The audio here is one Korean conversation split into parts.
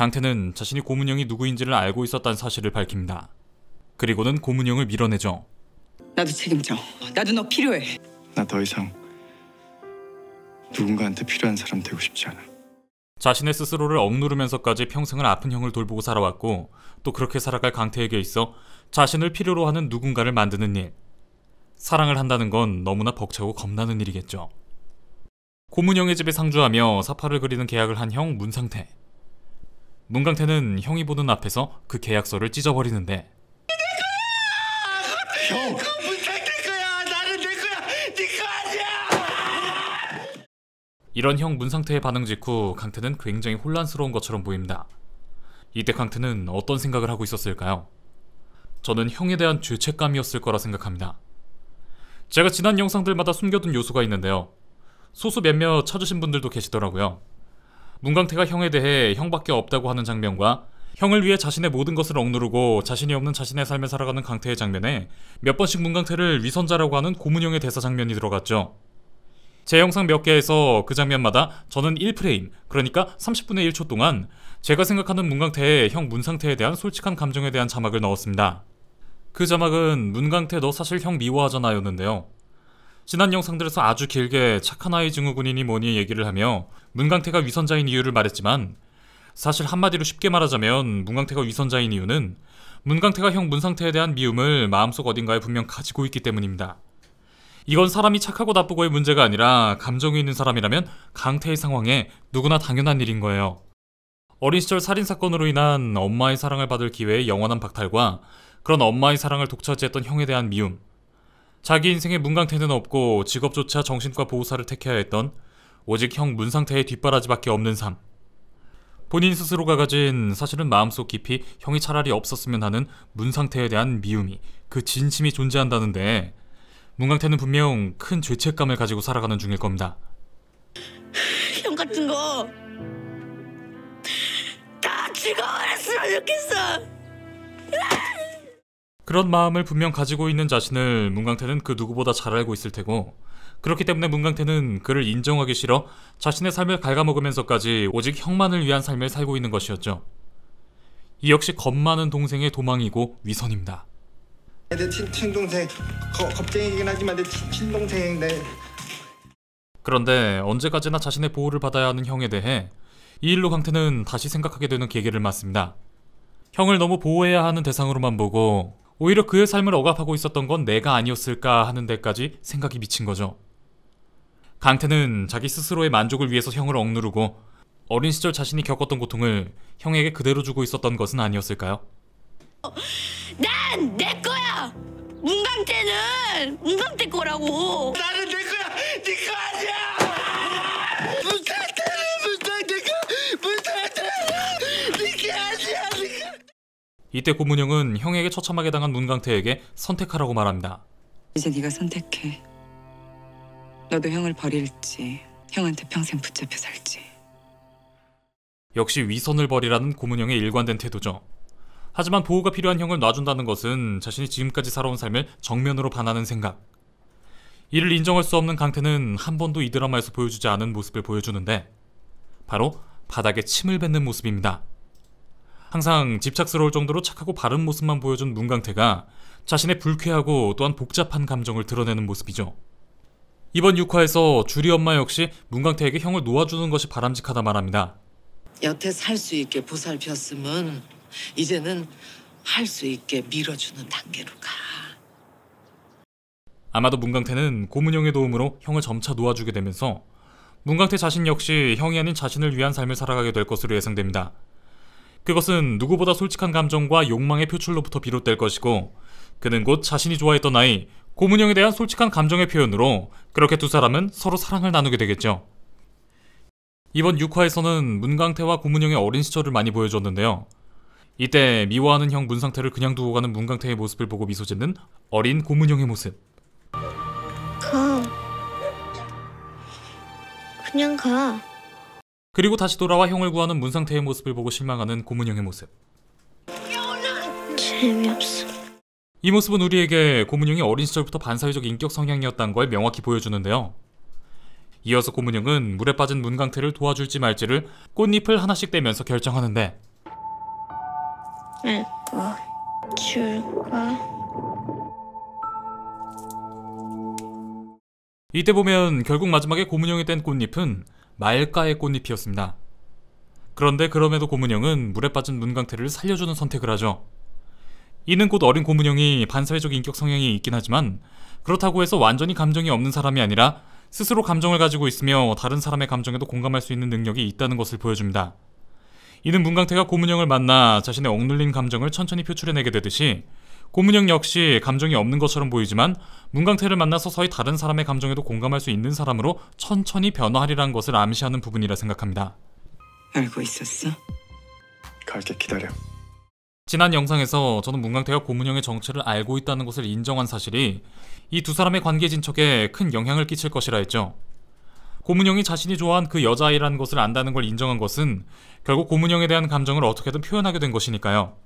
강태는 자신이 고문형이 누구인지를 알고 있었다는 사실을 밝힙니다. 그리고는 고문형을 밀어내죠. 나도 책임져. 나도 너 필요해. 나 더 이상 누군가한테 필요한 사람 되고 싶지 않아. 자신의 스스로를 억누르면서까지 평생을 아픈 형을 돌보고 살아왔고 또 그렇게 살아갈 강태에게 있어 자신을 필요로 하는 누군가를 만드는 일. 사랑을 한다는 건 너무나 벅차고 겁나는 일이겠죠. 고문형의 집에 상주하며 사파를 그리는 계약을 한 형 문상태. 문강태는 형이 보는 앞에서 그 계약서를 찢어버리는데 형! 뭐 네 이런 형 문상태의 반응 직후 강태는 굉장히 혼란스러운 것처럼 보입니다. 이때 강태는 어떤 생각을 하고 있었을까요? 저는 형에 대한 죄책감이었을 거라 생각합니다. 제가 지난 영상들마다 숨겨둔 요소가 있는데요. 소수 몇몇 찾으신 분들도 계시더라고요. 문광태가 형에 대해 형밖에 없다고 하는 장면과 형을 위해 자신의 모든 것을 억누르고 자신이 없는 자신의 삶을 살아가는 강태의 장면에 몇 번씩 문광태를 위선자라고 하는 고문형의 대사 장면이 들어갔죠. 제 영상 몇 개에서 그 장면마다 저는 1프레임, 그러니까 30분의 1초 동안 제가 생각하는 문광태의형 문상태에 대한 솔직한 감정에 대한 자막을 넣었습니다. 그 자막은 문광태너 사실 형 미워하잖아 였는데요. 지난 영상들에서 아주 길게 착한 아이 증후군이니 뭐니 얘기를 하며 문강태가 위선자인 이유를 말했지만 사실 한마디로 쉽게 말하자면 문강태가 위선자인 이유는 문강태가 형 문상태에 대한 미움을 마음속 어딘가에 분명 가지고 있기 때문입니다. 이건 사람이 착하고 나쁘고의 문제가 아니라 감정이 있는 사람이라면 강태의 상황에 누구나 당연한 일인 거예요. 어린 시절 살인사건으로 인한 엄마의 사랑을 받을 기회의 영원한 박탈과 그런 엄마의 사랑을 독차지했던 형에 대한 미움 자기 인생에 문강태는 없고 직업조차 정신과 보호사를 택해야 했던 오직 형 문상태의 뒷바라지밖에 없는 삶. 본인 스스로가 가진 사실은 마음속 깊이 형이 차라리 없었으면 하는 문상태에 대한 미움이 그 진심이 존재한다는데 문강태는 분명 큰 죄책감을 가지고 살아가는 중일 겁니다. 형 같은 거다 죽어버렸으면 좋겠어. 그런 마음을 분명 가지고 있는 자신을 문강태는 그 누구보다 잘 알고 있을 테고 그렇기 때문에 문강태는 그를 인정하기 싫어 자신의 삶을 갉아먹으면서까지 오직 형만을 위한 삶을 살고 있는 것이었죠. 이 역시 겁 많은 동생의 도망이고 위선입니다. 내 친, 친동생, 거, 겁쟁이긴 하지만 내 친, 친동생, 내... 그런데 언제까지나 자신의 보호를 받아야 하는 형에 대해 이 일로 강태는 다시 생각하게 되는 계기를 맞습니다. 형을 너무 보호해야 하는 대상으로만 보고 오히려 그의 삶을 억압하고 있었던 건 내가 아니었을까 하는 데까지 생각이 미친 거죠. 강태는 자기 스스로의 만족을 위해서 형을 억누르고 어린 시절 자신이 겪었던 고통을 형에게 그대로 주고 있었던 것은 아니었을까요? 난 내 거야! 문강태는 문강태 거라고! 나는 내 거야! 네 거 아니야! 이때 고문영은 형에게 처참하게 당한 문강태에게 선택하라고 말합니다. 이제 네가 선택해. 너도 형을 버릴지 형한테 평생 붙잡혀 살지. 역시 위선을 버리라는 고문형의 일관된 태도죠. 하지만 보호가 필요한 형을 놔준다는 것은 자신이 지금까지 살아온 삶을 정면으로 반하는 생각. 이를 인정할 수 없는 강태는 한 번도 이 드라마에서 보여주지 않은 모습을 보여주는데 바로 바닥에 침을 뱉는 모습입니다. 항상 집착스러울 정도로 착하고 바른 모습만 보여준 문강태가 자신의 불쾌하고 또한 복잡한 감정을 드러내는 모습이죠. 이번 6화에서 주리 엄마 역시 문강태에게 형을 놓아주는 것이 바람직하다 말합니다. 여태 살 수 있게 보살폈으면 이제는 할 수 있게 밀어주는 단계로 가. 아마도 문강태는 고문형의 도움으로 형을 점차 놓아주게 되면서 문강태 자신 역시 형이 아닌 자신을 위한 삶을 살아가게 될 것으로 예상됩니다. 그것은 누구보다 솔직한 감정과 욕망의 표출로부터 비롯될 것이고 그는 곧 자신이 좋아했던 아이 고문영에 대한 솔직한 감정의 표현으로 그렇게 두 사람은 서로 사랑을 나누게 되겠죠. 이번 6화에서는 문강태와 고문형의 어린 시절을 많이 보여줬는데요. 이때 미워하는 형 문상태를 그냥 두고 가는 문강태의 모습을 보고 미소 짓는 어린 고문형의 모습. 가. 그냥 가. 그리고 다시 돌아와 형을 구하는 문상태의 모습을 보고 실망하는 고문영의 모습. 재미없어. 이 모습은 우리에게 고문영이 어린 시절부터 반사회적 인격 성향이었다는 걸 명확히 보여주는데요. 이어서 고문영은 물에 빠진 문강태를 도와줄지 말지를 꽃잎을 하나씩 떼면서 결정하는데 알거 줄까? 이때 보면 결국 마지막에 고문영이뗀 꽃잎은 말가의 꽃잎이었습니다. 그런데 그럼에도 고문영은 물에 빠진 문강태를 살려주는 선택을 하죠. 이는 곧 어린 고문영이 반사회적 인격 성향이 있긴 하지만 그렇다고 해서 완전히 감정이 없는 사람이 아니라 스스로 감정을 가지고 있으며 다른 사람의 감정에도 공감할 수 있는 능력이 있다는 것을 보여줍니다. 이는 문강태가 고문영을 만나 자신의 억눌린 감정을 천천히 표출해내게 되듯이 고문영 역시 감정이 없는 것처럼 보이지만 문강태를 만나 서서히 다른 사람의 감정에도 공감할 수 있는 사람으로 천천히 변화하리라는 것을 암시하는 부분이라 생각합니다. 알고 있었어? 갈게 기다려. 지난 영상에서 저는 문강태와 고문영의 정체를 알고 있다는 것을 인정한 사실이 이 두 사람의 관계 진척에 큰 영향을 끼칠 것이라 했죠. 고문영이 자신이 좋아한 그 여자아이라는 것을 안다는 걸 인정한 것은 결국 고문영에 대한 감정을 어떻게든 표현하게 된 것이니까요.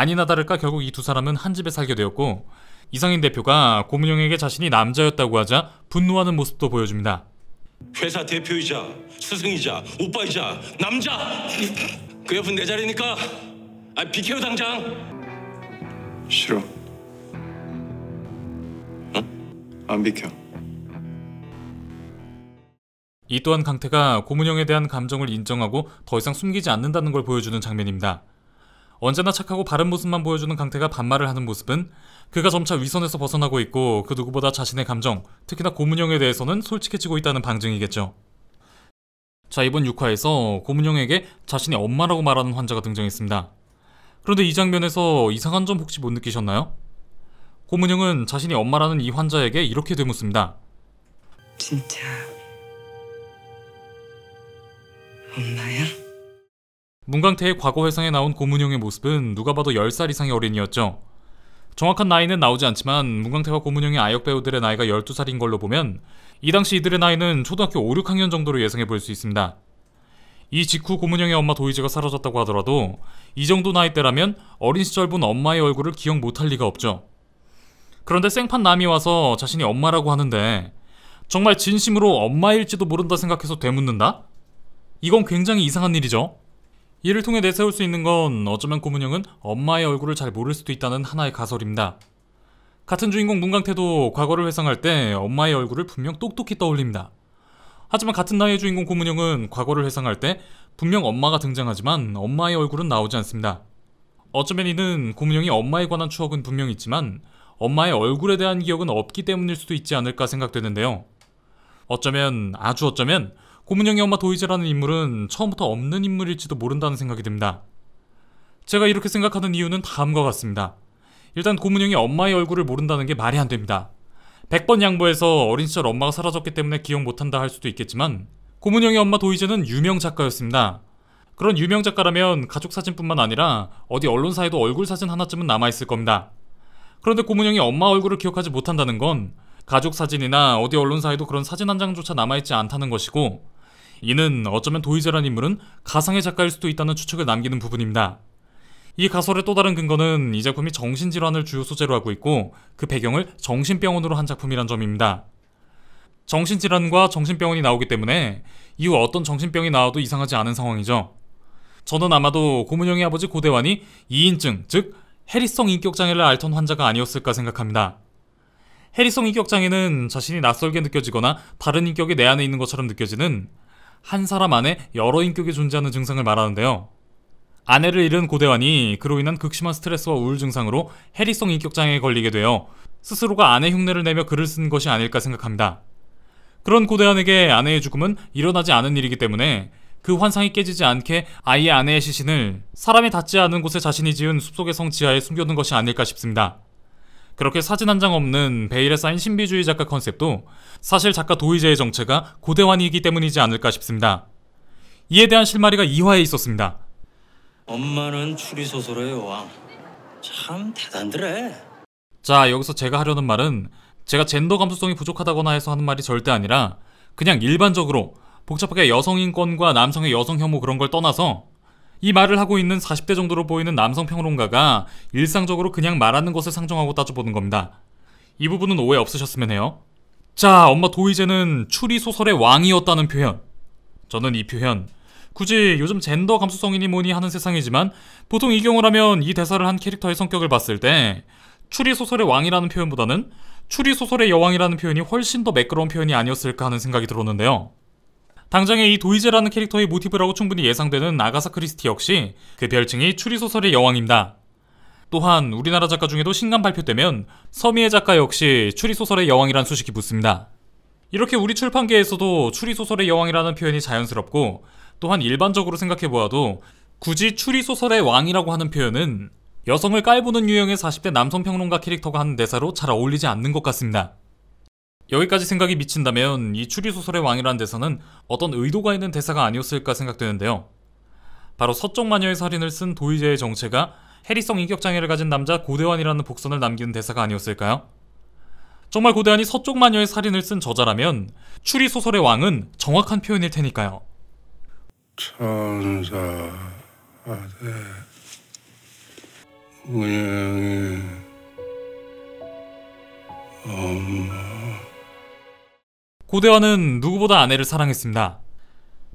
아니나 다를까 결국 이 두 사람은 한 집에 살게 되었고 이상인 대표가 고문영에게 자신이 남자였다고 하자 분노하는 모습도 보여줍니다. 회사 대표이자 스승이자 오빠이자 남자! 그 옆은 내 자리니까 아, 비켜요 당장! 싫어. 응? 어? 안 비켜. 이 또한 강태가 고문영에 대한 감정을 인정하고 더 이상 숨기지 않는다는 걸 보여주는 장면입니다. 언제나 착하고 바른 모습만 보여주는 강태가 반말을 하는 모습은 그가 점차 위선에서 벗어나고 있고 그 누구보다 자신의 감정, 특히나 고문영에 대해서는 솔직해지고 있다는 방증이겠죠. 자 이번 6화에서 고문영에게 자신이 엄마라고 말하는 환자가 등장했습니다. 그런데 이 장면에서 이상한 점 혹시 못 느끼셨나요? 고문영은 자신이 엄마라는 이 환자에게 이렇게 되묻습니다. 진짜 엄마야? 문광태의 과거 회상에 나온 고문용의 모습은 누가 봐도 10살 이상의 어린이였죠. 정확한 나이는 나오지 않지만 문광태와 고문용의 아역 배우들의 나이가 12살인 걸로 보면 이 당시 이들의 나이는 초등학교 5, 6학년 정도로 예상해 볼 수 있습니다. 이 직후 고문영의 엄마 도이지가 사라졌다고 하더라도 이 정도 나이대라면 어린 시절 본 엄마의 얼굴을 기억 못할 리가 없죠. 그런데 생판 남이 와서 자신이 엄마라고 하는데 정말 진심으로 엄마일지도 모른다 생각해서 되묻는다? 이건 굉장히 이상한 일이죠. 이를 통해 내세울 수 있는 건 어쩌면 고문영은 엄마의 얼굴을 잘 모를 수도 있다는 하나의 가설입니다. 같은 주인공 문강태도 과거를 회상할 때 엄마의 얼굴을 분명 똑똑히 떠올립니다. 하지만 같은 나이의 주인공 고문영은 과거를 회상할 때 분명 엄마가 등장하지만 엄마의 얼굴은 나오지 않습니다. 어쩌면 이는 고문영이 엄마에 관한 추억은 분명 있지만 엄마의 얼굴에 대한 기억은 없기 때문일 수도 있지 않을까 생각되는데요. 어쩌면 아주 어쩌면 고문영의 엄마 도이제라는 인물은 처음부터 없는 인물일지도 모른다는 생각이 듭니다. 제가 이렇게 생각하는 이유는 다음과 같습니다. 일단 고문영이 엄마의 얼굴을 모른다는 게 말이 안 됩니다. 100번 양보해서 어린 시절 엄마가 사라졌기 때문에 기억 못한다 할 수도 있겠지만 고문영의 엄마 도이제는 유명 작가였습니다. 그런 유명 작가라면 가족 사진뿐만 아니라 어디 언론사에도 얼굴 사진 하나쯤은 남아있을 겁니다. 그런데 고문영이 엄마 얼굴을 기억하지 못한다는 건 가족 사진이나 어디 언론사에도 그런 사진 한 장조차 남아있지 않다는 것이고 이는 어쩌면 도이제란 인물은 가상의 작가일 수도 있다는 추측을 남기는 부분입니다. 이 가설의 또 다른 근거는 이 작품이 정신질환을 주요 소재로 하고 있고 그 배경을 정신병원으로 한 작품이란 점입니다. 정신질환과 정신병원이 나오기 때문에 이후 어떤 정신병이 나와도 이상하지 않은 상황이죠. 저는 아마도 고문영의 아버지 고대환이 2인증, 즉 해리성 인격장애를 앓던 환자가 아니었을까 생각합니다. 해리성 인격장애는 자신이 낯설게 느껴지거나 다른 인격이 내 안에 있는 것처럼 느껴지는 한 사람 안에 여러 인격이 존재하는 증상을 말하는데요. 아내를 잃은 고대환이 그로 인한 극심한 스트레스와 우울 증상으로 해리성 인격장애에 걸리게 되어 스스로가 아내 흉내를 내며 글을 쓴 것이 아닐까 생각합니다. 그런 고대환에게 아내의 죽음은 일어나지 않은 일이기 때문에 그 환상이 깨지지 않게 아이의 아내의 시신을 사람이 닿지 않은 곳에 자신이 지은 숲속의 성 지하에 숨겨둔 것이 아닐까 싶습니다. 그렇게 사진 한 장 없는 베일에 쌓인 신비주의 작가 컨셉도 사실 작가 도이제의 정체가 고대환이기 때문이지 않을까 싶습니다. 이에 대한 실마리가 2화에 있었습니다. 엄마는 추리소설의 왕참 대단들해. 자, 여기서 제가 하려는 말은 제가 젠더 감수성이 부족하다거나 해서 하는 말이 절대 아니라 그냥 일반적으로 복잡하게 여성인권과 남성의 여성혐오 그런 걸 떠나서 이 말을 하고 있는 40대 정도로 보이는 남성 평론가가 일상적으로 그냥 말하는 것을 상정하고 따져보는 겁니다. 이 부분은 오해 없으셨으면 해요. 자, 엄마 도이제는 추리 소설의 왕이었다는 표현. 저는 이 표현 굳이 요즘 젠더 감수성이니 뭐니 하는 세상이지만 보통 이 경우라면 이 대사를 한 캐릭터의 성격을 봤을 때 추리 소설의 왕이라는 표현보다는 추리 소설의 여왕이라는 표현이 훨씬 더 매끄러운 표현이 아니었을까 하는 생각이 들었는데요. 당장에이 도이제라는 캐릭터의 모티브라고 충분히 예상되는 아가사 크리스티 역시 그 별칭이 추리소설의 여왕입니다. 또한 우리나라 작가 중에도 신간 발표되면 서미의 작가 역시 추리소설의 여왕이란 수식이 붙습니다. 이렇게 우리 출판계에서도 추리소설의 여왕이라는 표현이 자연스럽고 또한 일반적으로 생각해보아도 굳이 추리소설의 왕이라고 하는 표현은 여성을 깔보는 유형의 40대 남성 평론가 캐릭터가 하는 대사로 잘 어울리지 않는 것 같습니다. 여기까지 생각이 미친다면 이 추리소설의 왕이라는 대사는 어떤 의도가 있는 대사가 아니었을까 생각되는데요. 바로 서쪽 마녀의 살인을 쓴 도이제의 정체가 해리성 인격장애를 가진 남자 고대환이라는 복선을 남기는 대사가 아니었을까요? 정말 고대환이 서쪽 마녀의 살인을 쓴 저자라면 추리소설의 왕은 정확한 표현일 테니까요. 천사 아대 모양의 엄마 고대왕는 누구보다 아내를 사랑했습니다.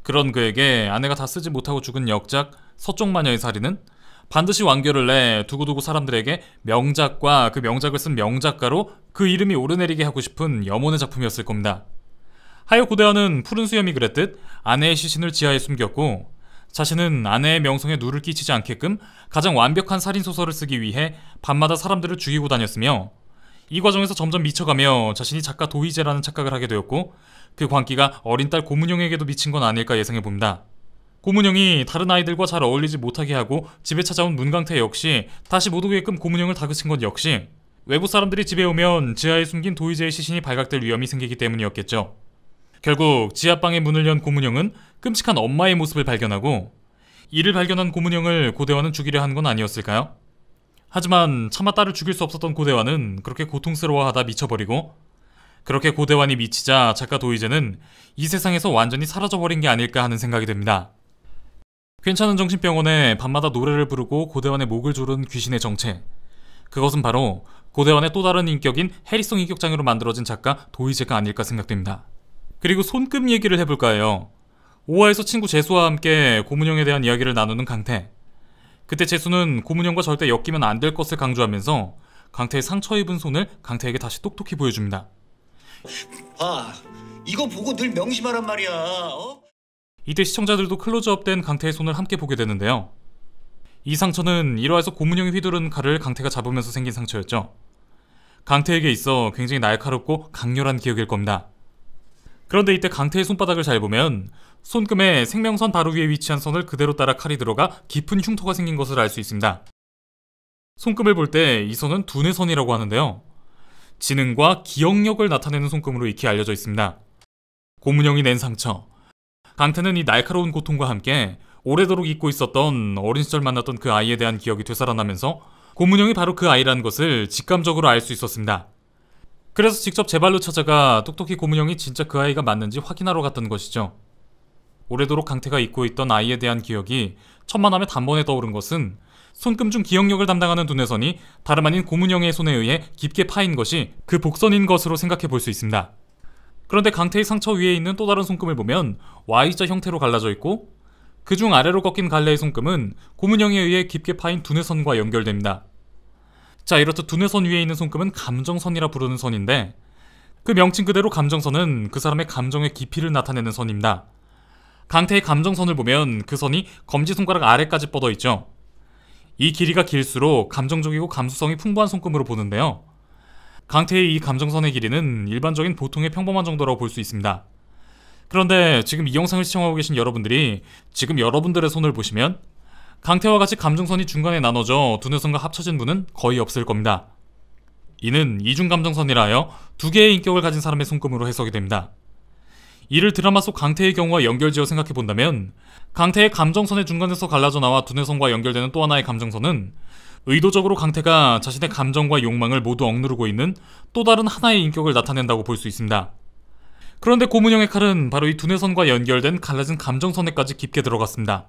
그런 그에게 아내가 다 쓰지 못하고 죽은 역작 서쪽 마녀의 사리는 반드시 완결을 내 두고두고 사람들에게 명작과 그 명작을 쓴 명작가로 그 이름이 오르내리게 하고 싶은 염원의 작품이었을 겁니다. 하여 고대왕는 푸른 수염이 그랬듯 아내의 시신을 지하에 숨겼고 자신은 아내의 명성에 누를 끼치지 않게끔 가장 완벽한 살인 소설을 쓰기 위해 밤마다 사람들을 죽이고 다녔으며 이 과정에서 점점 미쳐가며 자신이 작가 도희재라는 착각을 하게 되었고 그 광기가 어린 딸고문영에게도 미친 건 아닐까 예상해 봅니다. 고문영이 다른 아이들과 잘 어울리지 못하게 하고 집에 찾아온 문강태 역시 다시 못 오게끔 고문영을 다그친 건 역시 외부 사람들이 집에 오면 지하에 숨긴 도이제의 시신이 발각될 위험이 생기기 때문이었겠죠. 결국 지하방에 문을 연 고문영은 끔찍한 엄마의 모습을 발견하고 이를 발견한 고문영을 고대와는 죽이려 한 건 아니었을까요? 하지만 차마 딸을 죽일 수 없었던 고대환은 그렇게 고통스러워하다 미쳐버리고 그렇게 고대환이 미치자 작가 도이제는 이 세상에서 완전히 사라져버린 게 아닐까 하는 생각이 듭니다. 괜찮은 정신병원에 밤마다 노래를 부르고 고대환의 목을 조른 귀신의 정체 그것은 바로 고대환의 또 다른 인격인 해리송 인격장애로 만들어진 작가 도이제가 아닐까 생각됩니다. 그리고 손금 얘기를 해볼까 해요. 5화에서 친구 제수와 함께 고문형에 대한 이야기를 나누는 강태 그때 재수는 고문영과 절대 엮이면 안 될 것을 강조하면서 강태의 상처 입은 손을 강태에게 다시 똑똑히 보여줍니다. 봐, 이거 보고 늘 명심하란 말이야. 어? 이때 시청자들도 클로즈업된 강태의 손을 함께 보게 되는데요. 이 상처는 일화에서 고문형이 휘두른 칼을 강태가 잡으면서 생긴 상처였죠. 강태에게 있어 굉장히 날카롭고 강렬한 기억일 겁니다. 그런데 이때 강태의 손바닥을 잘 보면 손금에 생명선 바로 위에 위치한 선을 그대로 따라 칼이 들어가 깊은 흉터가 생긴 것을 알 수 있습니다. 손금을 볼 때 이 선은 두뇌선이라고 하는데요. 지능과 기억력을 나타내는 손금으로 익히 알려져 있습니다. 고문영이낸 상처. 강태는 이 날카로운 고통과 함께 오래도록 잊고 있었던 어린 시절 만났던 그 아이에 대한 기억이 되살아나면서 고문영이 바로 그 아이라는 것을 직감적으로 알 수 있었습니다. 그래서 직접 제 발로 찾아가 똑똑히 고문형이 진짜 그 아이가 맞는지 확인하러 갔던 것이죠. 오래도록 강태가 잊고 있던 아이에 대한 기억이 천만함에 단번에 떠오른 것은 손금중 기억력을 담당하는 두뇌선이 다름 아닌 고문형의 손에 의해 깊게 파인 것이 그 복선인 것으로 생각해 볼 수 있습니다. 그런데 강태의 상처 위에 있는 또 다른 손금을 보면 Y자 형태로 갈라져 있고 그 중 아래로 꺾인 갈래의 손금은 고문형에 의해 깊게 파인 두뇌선과 연결됩니다. 자 이렇듯 두뇌선 위에 있는 손금은 감정선이라 부르는 선인데 그 명칭 그대로 감정선은 그 사람의 감정의 깊이를 나타내는 선입니다. 강태의 감정선을 보면 그 선이 검지손가락 아래까지 뻗어 있죠. 이 길이가 길수록 감정적이고 감수성이 풍부한 손금으로 보는데요. 강태의 이 감정선의 길이는 일반적인 보통의 평범한 정도라고 볼 수 있습니다. 그런데 지금 이 영상을 시청하고 계신 여러분들이 지금 여러분들의 손을 보시면 강태와 같이 감정선이 중간에 나눠져 두뇌선과 합쳐진 분은 거의 없을 겁니다. 이는 이중감정선이라 하여 두 개의 인격을 가진 사람의 손금으로 해석이 됩니다. 이를 드라마 속 강태의 경우와 연결지어 생각해 본다면 강태의 감정선의 중간에서 갈라져 나와 두뇌선과 연결되는 또 하나의 감정선은 의도적으로 강태가 자신의 감정과 욕망을 모두 억누르고 있는 또 다른 하나의 인격을 나타낸다고 볼 수 있습니다. 그런데 고문영의 칼은 바로 이 두뇌선과 연결된 갈라진 감정선에까지 깊게 들어갔습니다.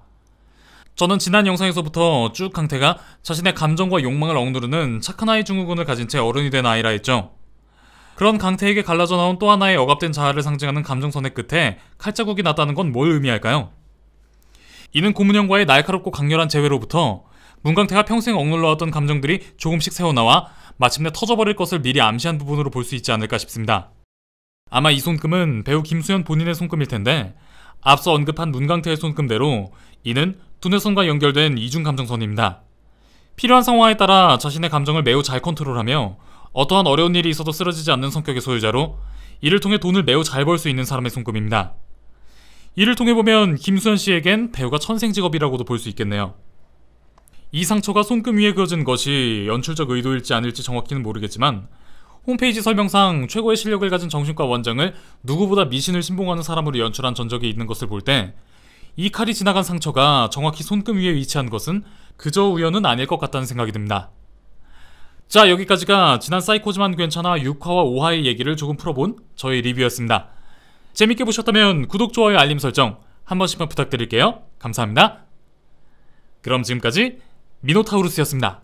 저는 지난 영상에서부터 쭉 강태가 자신의 감정과 욕망을 억누르는 착한 아이 증후군을 가진 채 어른이 된 아이라 했죠. 그런 강태에게 갈라져 나온 또 하나의 억압된 자아를 상징하는 감정선의 끝에 칼자국이 났다는 건 뭘 의미할까요? 이는 고문형과의 날카롭고 강렬한 재회로부터 문강태가 평생 억눌러왔던 감정들이 조금씩 새어나와 마침내 터져버릴 것을 미리 암시한 부분으로 볼 수 있지 않을까 싶습니다. 아마 이 손금은 배우 김수현 본인의 손금일 텐데 앞서 언급한 문강태의 손금대로 이는 두뇌선과 연결된 이중감정선입니다. 필요한 상황에 따라 자신의 감정을 매우 잘 컨트롤하며 어떠한 어려운 일이 있어도 쓰러지지 않는 성격의 소유자로 이를 통해 돈을 매우 잘 벌 수 있는 사람의 손금입니다. 이를 통해 보면 김수현 씨에겐 배우가 천생 직업이라고도 볼 수 있겠네요. 이 상처가 손금 위에 그어진 것이 연출적 의도일지 아닐지 정확히는 모르겠지만 홈페이지 설명상 최고의 실력을 가진 정신과 원장을 누구보다 미신을 신봉하는 사람으로 연출한 전적이 있는 것을 볼때 이 칼이 지나간 상처가 정확히 손금 위에 위치한 것은 그저 우연은 아닐 것 같다는 생각이 듭니다. 자 여기까지가 지난 사이코지만 괜찮아 6화와 5화의 얘기를 조금 풀어본 저의 리뷰였습니다. 재밌게 보셨다면 구독, 좋아요, 알림 설정 한 번씩만 부탁드릴게요. 감사합니다. 그럼 지금까지 미노타우루스였습니다.